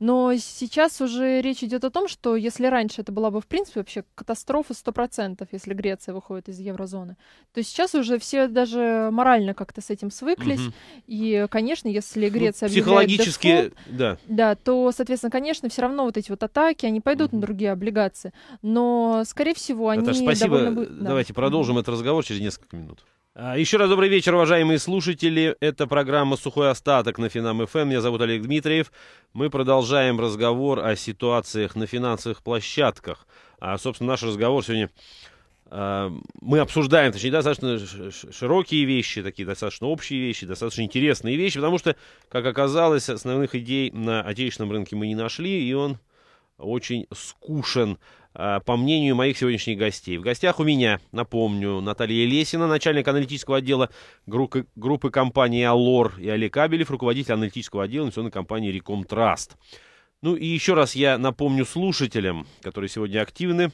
Но сейчас уже речь идет о том, что если раньше это была бы, в принципе, вообще катастрофа 100%, если Греция выходит из еврозоны, то сейчас уже все даже морально как-то с этим свыклись. Угу. И, конечно, если ну, Греция ну, психологически, дефолт, да. да, то, соответственно, конечно, все равно вот эти вот атаки, они пойдут угу. на другие облигации. Но, скорее всего, они... Наташа, спасибо. Довольно... Давайте да. продолжим этот разговор через несколько минут. А, еще раз добрый вечер, уважаемые слушатели. Это программа «Сухой остаток» на Финам-ФМ. Эм. Меня зовут Олег Дмитриев. Мы продолжаем разговор о ситуациях на финансовых площадках. А, собственно, наш разговор сегодня а, мы обсуждаем, точнее, достаточно широкие вещи, такие достаточно общие вещи, достаточно интересные вещи, потому что, как оказалось, основных идей на отечественном рынке мы не нашли, и он очень скушен. Э, по мнению моих сегодняшних гостей. В гостях у меня, напомню, Наталья Лесина, начальник аналитического отдела группы, группы компании «Алор» и Олег Кабелев, руководитель аналитического отдела национальной компании «Реком Траст». Ну и еще раз я напомню слушателям, которые сегодня активны,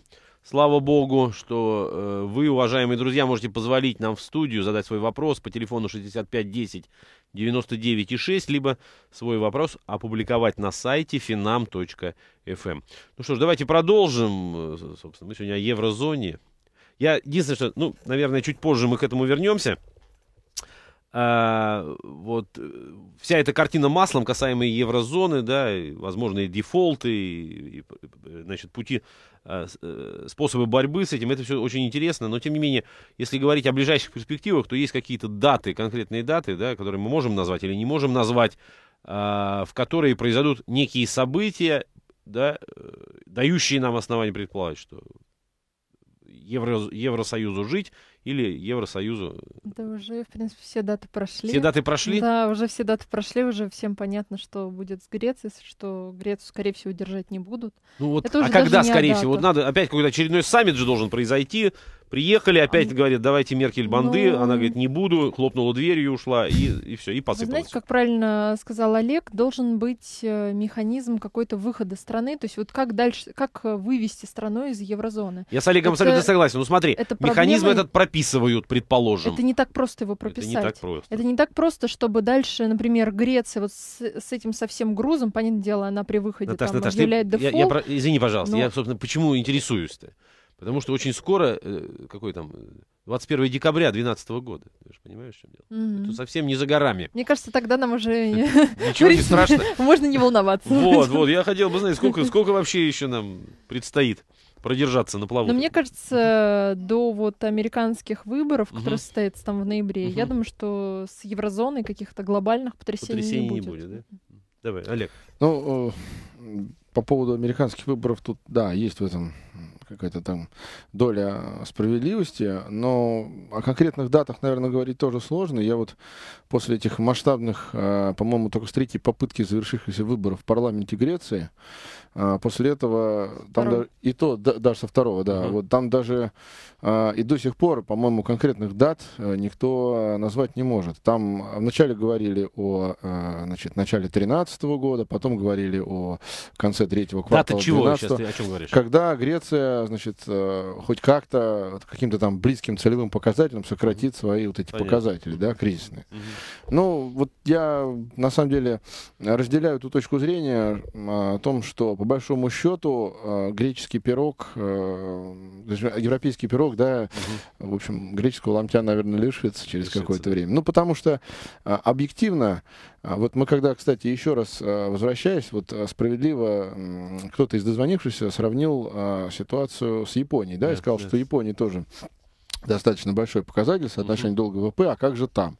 Слава богу, что э, вы, уважаемые друзья, можете позволить нам в студию задать свой вопрос по телефону 6510 99,6, либо свой вопрос опубликовать на сайте finam.fm. Эм. Ну что ж, давайте продолжим. Э, собственно, мы сегодня о еврозоне. Я единственное, что, ну, наверное, чуть позже мы к этому вернемся. А, вот э, вся эта картина маслом касаемая еврозоны, да, и возможные дефолты, и, и, значит, пути, а, э, способы борьбы с этим, это все очень интересно, но тем не менее, если говорить о ближайших перспективах, то есть какие-то даты, конкретные даты, да, которые мы можем назвать или не можем назвать, а, в которые произойдут некие события, да, э, дающие нам основания предполагать, что Евро, Евросоюзу жить, или Евросоюзу. Да уже, в принципе, все даты прошли. Все даты прошли? Да, уже все даты прошли, уже всем понятно, что будет с Грецией, что Грецию, скорее всего, держать не будут. Ну вот, Это а когда, скорее всего? Вот надо, опять какой-то очередной саммит же должен произойти, Приехали, опять а... говорит, давайте Меркель банды. Ну... Она говорит, не буду, хлопнула дверью, ушла, и, и все, и посыпалось. Вы знаете, как правильно э, сказал Олег, должен быть э, механизм какой-то выхода страны, то есть вот как дальше, как э, вывести страну из еврозоны. Я с Олегом это... абсолютно согласен. Ну смотри, это механизм проблема... этот прописывают, предположим. Это не так просто его прописать. Это не так просто. Это не так просто, чтобы дальше, например, Греция вот с, с этим совсем грузом, понятное дело, она при выходе Наташ, там Наташ, объявляет ты... дефолт. Я, я, про... извини, пожалуйста, но... я, ну. собственно, почему интересуюсь-то? Потому что очень скоро, э, какой там, 21 декабря 2012 года. Ты же понимаешь, что дело? Mm-hmm. Это совсем не за горами. Мне кажется, тогда нам уже... [laughs] Ничего не страшно. [laughs] Можно не волноваться. Вот, вот. Я хотел бы знать, сколько, сколько вообще еще нам предстоит продержаться на плаву. Но мне кажется, до вот американских выборов, которые угу. состоятся там в ноябре, угу. я думаю, что с еврозоной каких-то глобальных потрясений, потрясений не будет. Не будет да? Давай, Олег. Ну, э, по поводу американских выборов тут, да, есть в этом какая-то там доля справедливости, но о конкретных датах, наверное, говорить тоже сложно. Я вот после этих масштабных, а, по-моему, только с третьей попытки завершившихся выборов в парламенте Греции, а, после этого там даже, и то даже со второго, да, uh вот там даже а, и до сих пор, по-моему, конкретных дат э, никто назвать не может. Там вначале говорили о, значит, начале 13 года, потом говорили о конце третьего квартала. Дата чего сейчас? Ты о чем говоришь? Когда Греция значит, э, хоть как-то каким-то там близким целевым показателям сократить свои вот эти Понятно. показатели, да, кризисные. mm Ну, вот я на самом деле разделяю эту точку зрения о том, что по большому счету э, греческий пирог, э, европейский пирог, да, mm в общем, греческого ломтя, наверное, лишится через какое-то время. Ну, потому что а, объективно а, вот мы когда, кстати, еще раз возвращаясь, вот справедливо кто-то из дозвонившихся сравнил ситуацию ситуацию с Японией, да, yes, и сказал, что Япония тоже достаточно большой показатель соотношения долга ВВП, а как же там?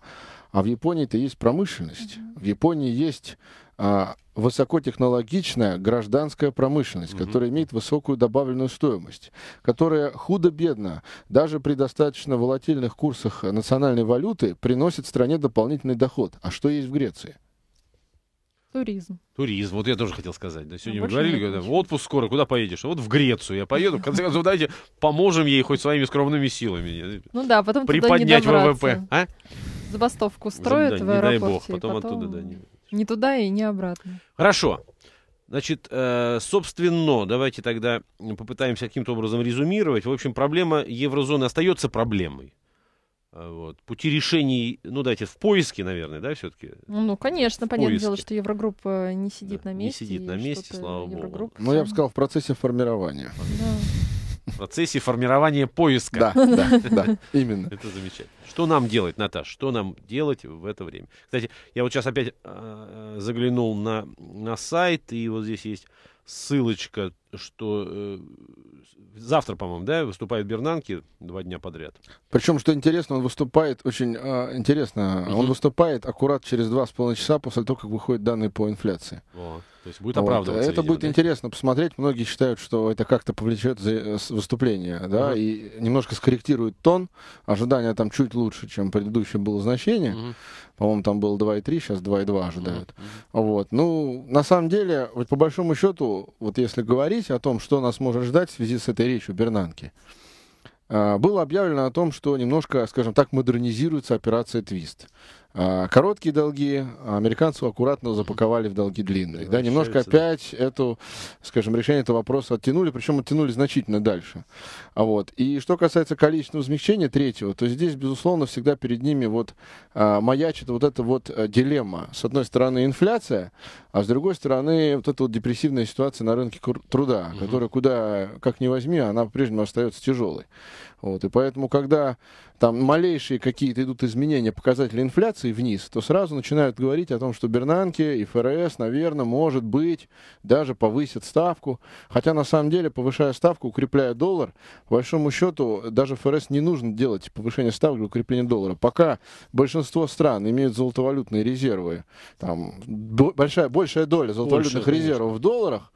А в Японии-то есть промышленность, в Японии есть а, высокотехнологичная гражданская промышленность, mm-hmm. которая имеет высокую добавленную стоимость, которая худо-бедно, даже при достаточно волатильных курсах национальной валюты, приносит стране дополнительный доход. А что есть в Греции? Туризм. Туризм. Вот я тоже хотел сказать. Да, сегодня ну, мы говорили, когда, в отпуск скоро, куда поедешь? Вот в Грецию я поеду. В конце концов, давайте поможем ей хоть своими скромными силами. Ну да, потом Приподнять туда не ВВП. А? Забастовку строят. да, в аэропорте. Не дай бог, потом, потом оттуда да, не... не туда и не обратно. Хорошо. Значит, э, собственно, давайте тогда попытаемся каким-то образом резюмировать. В общем, проблема еврозоны остается проблемой. Э, вот. Пути решений, ну, дайте, в поиске, наверное, да, все-таки? Ну, ну, конечно, в понятное дело, что Еврогруппа э, не сидит да, на месте. Не сидит на месте, слава богу. Ну, я бы сказал, в процессе формирования. В процессе формирования поиска. Да, да, [laughs] да, именно. Это замечательно. Что нам делать, Наташа? Что нам делать в это время? Кстати, я вот сейчас опять а, а, заглянул на, на сайт, и вот здесь есть ссылочка что э, завтра, по-моему, да, выступает Бернанки два дня подряд. Причем, что интересно, он выступает очень э, интересно. Mm -hmm. Он выступает аккурат через два с половиной часа после того, как выходят данные по инфляции. О, то есть будет оправдываться. Вот. Это видимо, будет да? интересно посмотреть. Многие считают, что это как-то повлечет за э, выступление, да, Mm -hmm. и немножко скорректирует тон. Ожидания там чуть лучше, чем предыдущее было значение. Mm -hmm. По-моему, там было 2,3, сейчас 2,2 ожидают. Угу. Вот. Ну, на самом деле, вот по большому счету, вот если говорить, поговорить о том, что нас может ждать в связи с этой речью Бернанки. А, было объявлено о том, что немножко, скажем так, модернизируется операция «Твист». А, короткие долги а американцев аккуратно запаковали в долги длинные. Да, немножко опять эту, скажем, решение этого вопроса оттянули, причем оттянули значительно дальше. А вот. И что касается количественного смягчения третьего, то здесь, безусловно, всегда перед ними вот а, маячит вот эта вот э, дилемма. С одной стороны инфляция, а с другой стороны вот эта вот депрессивная ситуация на рынке труда, угу. которая куда, как ни возьми, она по-прежнему остается тяжелой. Вот, и поэтому, когда там малейшие какие-то идут изменения показателей инфляции вниз, то сразу начинают говорить о том, что Бернанке и ФРС, наверное, может быть, даже повысят ставку. Хотя, на самом деле, повышая ставку, укрепляя доллар, по большому счету, даже ФРС не нужно делать повышение ставки для укрепления доллара. Пока большинство стран имеют золотовалютные резервы, там большая, большая доля золотовалютных Больше, резервов конечно. в долларах,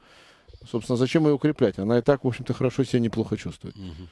собственно, зачем ее укреплять? Она и так, в общем-то, хорошо себя неплохо чувствует. Угу.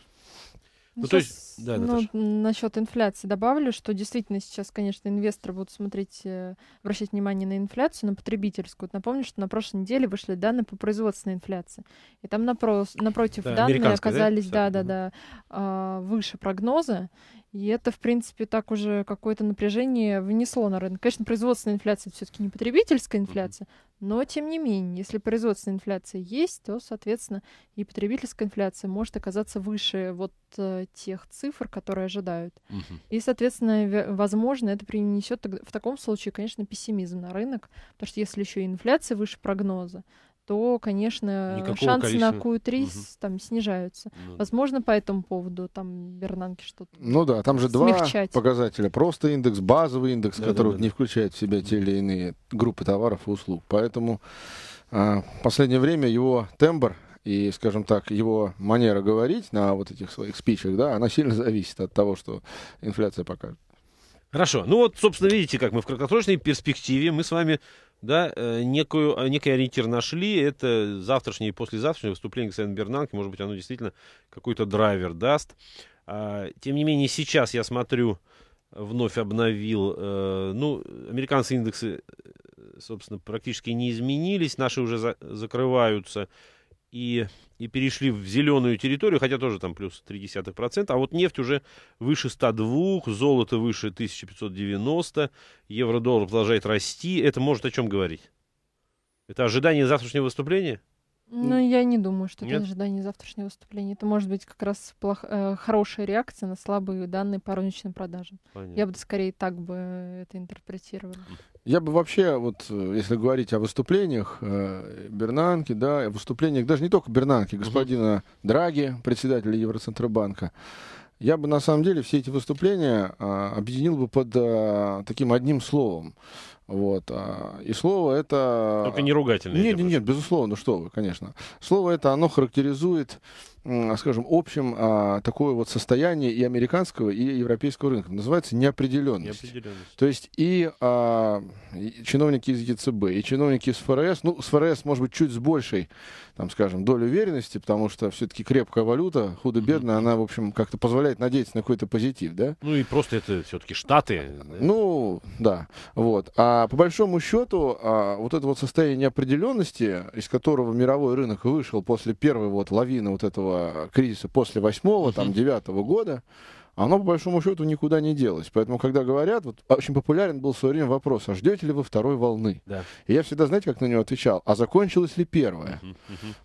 Ну, ну, то есть да, ну, насчет инфляции добавлю, что действительно сейчас, конечно, инвесторы будут смотреть, э, обращать внимание на инфляцию, на потребительскую. Напомню, что на прошлой неделе вышли данные по производственной инфляции. И там напрос, напротив да, данные оказались, да, да, да, да, выше прогноза. И это, в принципе, так уже какое-то напряжение внесло на рынок. Конечно, производственная инфляция все-таки не потребительская инфляция, но тем не менее, если производственная инфляция есть, то, соответственно, и потребительская инфляция может оказаться выше вот э, тех цифр, цифр, которые ожидают. Угу. И, соответственно, возможно, это принесет в таком случае, конечно, пессимизм на рынок, потому что если еще и инфляция выше прогноза, то, конечно, Никакого шансы количества... на Q3 угу. там снижаются. Ну, Возможно, по этому поводу там Бернанки что-то. Ну да, там же смягчать. два показателя: просто индекс, базовый индекс, да, который да, да, не да. включает в себя те или иные группы товаров и услуг. Поэтому а, в последнее время его тембр и, скажем так, его манера говорить на вот этих своих спичах, да, она сильно зависит от того, что инфляция покажет. Хорошо. Ну вот, собственно, видите, как мы в краткосрочной перспективе, мы с вами да, э, некую, э, некий ориентир нашли. Это завтрашнее и послезавтрашнее выступление к Бернанки, Может быть, оно действительно какой-то драйвер даст. А, тем не менее, сейчас я смотрю, вновь обновил. Э, ну, американские индексы, собственно, практически не изменились. Наши уже за закрываются и, и перешли в зеленую территорию, хотя тоже там плюс 0,3%, а вот нефть уже выше 102, золото выше 1590, евро-доллар продолжает расти. Это может о чем говорить? Это ожидание завтрашнего выступления? Ну, я не думаю, что Нет? это ожидание завтрашнего выступления. Это может быть как раз плох... Э, хорошая реакция на слабые данные по розничным продажам. Понятно. Я бы скорее так бы э, это интерпретировала. Я бы вообще, вот э, если говорить о выступлениях э, Бернанки, да, о выступлениях даже не только Бернанки, господина угу. Драги, председателя Евроцентробанка, я бы на самом деле все эти выступления э, объединил бы под э, таким одним словом. Вот. А, и слово это... Только не ругательное. Нет, нет, нет, безусловно, что вы, конечно. Слово это, оно характеризует, скажем, общем а, такое вот состояние и американского, и европейского рынка. Называется неопределенность. неопределенность. То есть и, а, и чиновники из ЕЦБ, и чиновники из ФРС, ну, с ФРС, может быть, чуть с большей, там, скажем, долей уверенности, потому что все-таки крепкая валюта, худо-бедно, mm-hmm. она, в общем, как-то позволяет надеяться на какой-то позитив, да? Ну и просто это все-таки Штаты. Да? Ну, да, вот. А а, по большому счету, а, вот это вот состояние неопределенности, из которого мировой рынок вышел после первой вот лавины вот этого кризиса, после восьмого, там, девятого года, оно по большому счету никуда не делось. Поэтому, когда говорят, вот очень популярен был в свое время вопрос, а ждете ли вы второй волны? Да. И я всегда, знаете, как на него отвечал, а закончилась ли первая?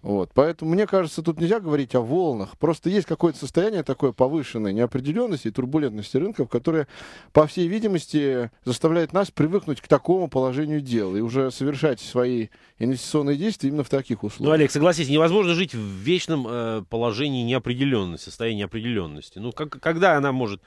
Вот. Поэтому, мне кажется, тут нельзя говорить о волнах. Просто есть какое-то состояние такое повышенной неопределенности и турбулентности рынков, которое, по всей видимости, заставляет нас привыкнуть к такому положению дел и уже совершать свои инвестиционные действия именно в таких условиях. Ну, Олег, согласись, невозможно жить в вечном э, положении неопределенности, состоянии неопределенности. Ну, как, когда когда она может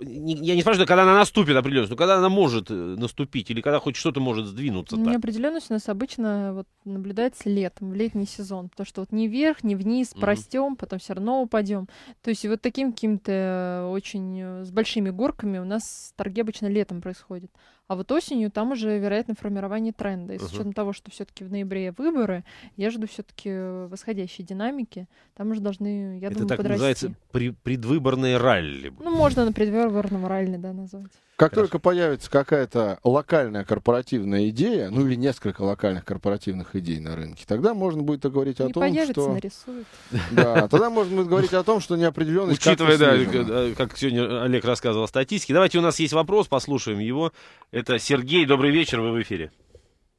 я не спрашиваю, когда она наступит определенность, но когда она может э, наступить или когда хоть что-то может сдвинуться. Так. Неопределенность у нас обычно вот, наблюдается летом, в летний сезон, потому что вот ни вверх, ни вниз mm-hmm. потом все равно упадем. То есть вот таким каким-то э, очень э, с большими горками у нас торги обычно летом происходят. А вот осенью там уже, вероятно, формирование тренда. И с uh-huh. того, что все-таки в ноябре выборы, я жду все-таки э, восходящей динамики. Там уже должны, я Это думаю, так подрасти. называется при- предвыборные ралли. Ну, можно на предвыборного ралли, да, назвать. Как Хорошо. только появится какая-то локальная корпоративная идея, ну или несколько локальных корпоративных идей на рынке, тогда можно будет говорить о не том, появится, что... нарисует. [laughs] Да, тогда можно будет говорить о том, что неопределенность Учитывая, да, э, э, как сегодня Олег рассказывал статистики, Давайте у нас есть вопрос, послушаем его. Это Сергей, добрый вечер, вы в эфире.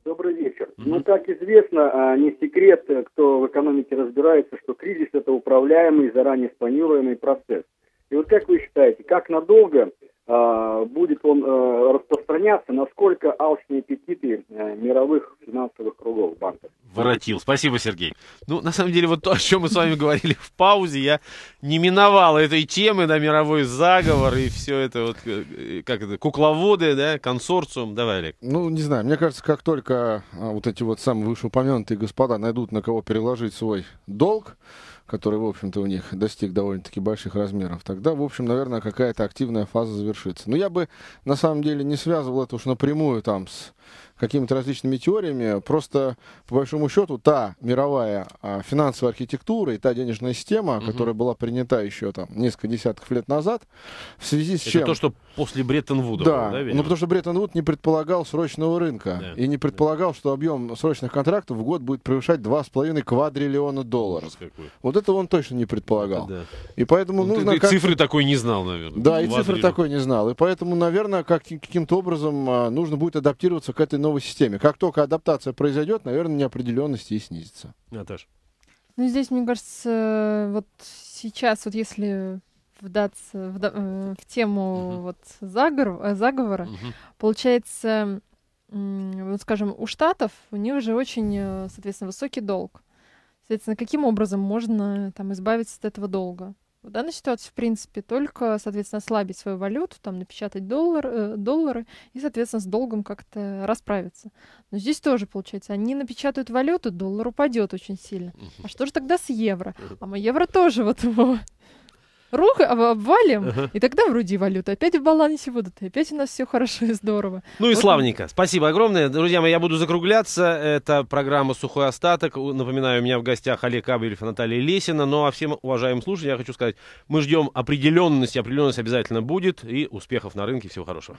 Добрый вечер. Mm-hmm. Ну, как известно, а, не секрет, э, кто в экономике разбирается, что кризис – это управляемый, заранее спланируемый процесс. И вот как вы считаете, как надолго а, будет он а, распространяться, насколько алчные аппетиты э, мировых финансовых кругов банков. Воротил. Спасибо, Сергей. Ну, на самом деле, вот то, о чем мы с вами [laughs] говорили в паузе, я не миновал этой темы, да, мировой заговор и все это вот, э, э, как это, кукловоды, да, консорциум. Давай, Олег. Ну, не знаю, мне кажется, как только а, вот эти вот самые вышеупомянутые господа найдут на кого переложить свой долг, который, в общем-то, у них достиг довольно-таки больших размеров, тогда, в общем, наверное, какая-то активная фаза завершится. Но я бы, на самом деле, не связывал это уж напрямую там с какими-то различными теориями. Просто, по большому счету, та мировая а, финансовая архитектура и та денежная система, угу. которая была принята еще там несколько десятков лет назад, в связи с Это чем... то, что после Бреттон-Вуда. Да, было, да ну потому что Бреттон-Вуд не предполагал срочного рынка да, и не предполагал, да. что объем срочных контрактов в год будет превышать 2,5 квадриллиона долларов. Вот это он точно не предполагал. Да. И поэтому ну, нужно... Ты, как... Цифры такой не знал, наверное. Да, ну, и цифры такой не знал. И поэтому, наверное, как, каким-то образом а, нужно будет адаптироваться к этой новой системе. Как только адаптация произойдет, наверное, неопределенность и снизится. Наташа. Ну, здесь, мне кажется, вот сейчас, вот если вдаться в, в, э, в тему угу. вот заговор, э, заговора, угу. получается, вот скажем, у Штатов у них уже очень, э, соответственно, высокий долг. Соответственно, каким образом можно там избавиться от этого долга? В данной ситуации, в принципе, только, соответственно, ослабить свою валюту, там, напечатать доллар, э, доллары и, соответственно, с долгом как-то расправиться. Но здесь тоже получается, они напечатают валюту, доллар упадет очень сильно. А что же тогда с евро? Э. А мы евро тоже вот его [laughs] руку а, обвалим, ага. и тогда вроде валюта опять в балансе будут, и опять у нас все хорошо и здорово. Ну и вот славненько. Спасибо огромное. Друзья мои, я буду закругляться. Это программа «Сухой остаток». Напоминаю, у меня в гостях Олег Абелев и Наталья Лесина. Ну а всем уважаемым слушателям я хочу сказать, мы ждем определенности. Определенность обязательно будет. И успехов на рынке. Всего хорошего.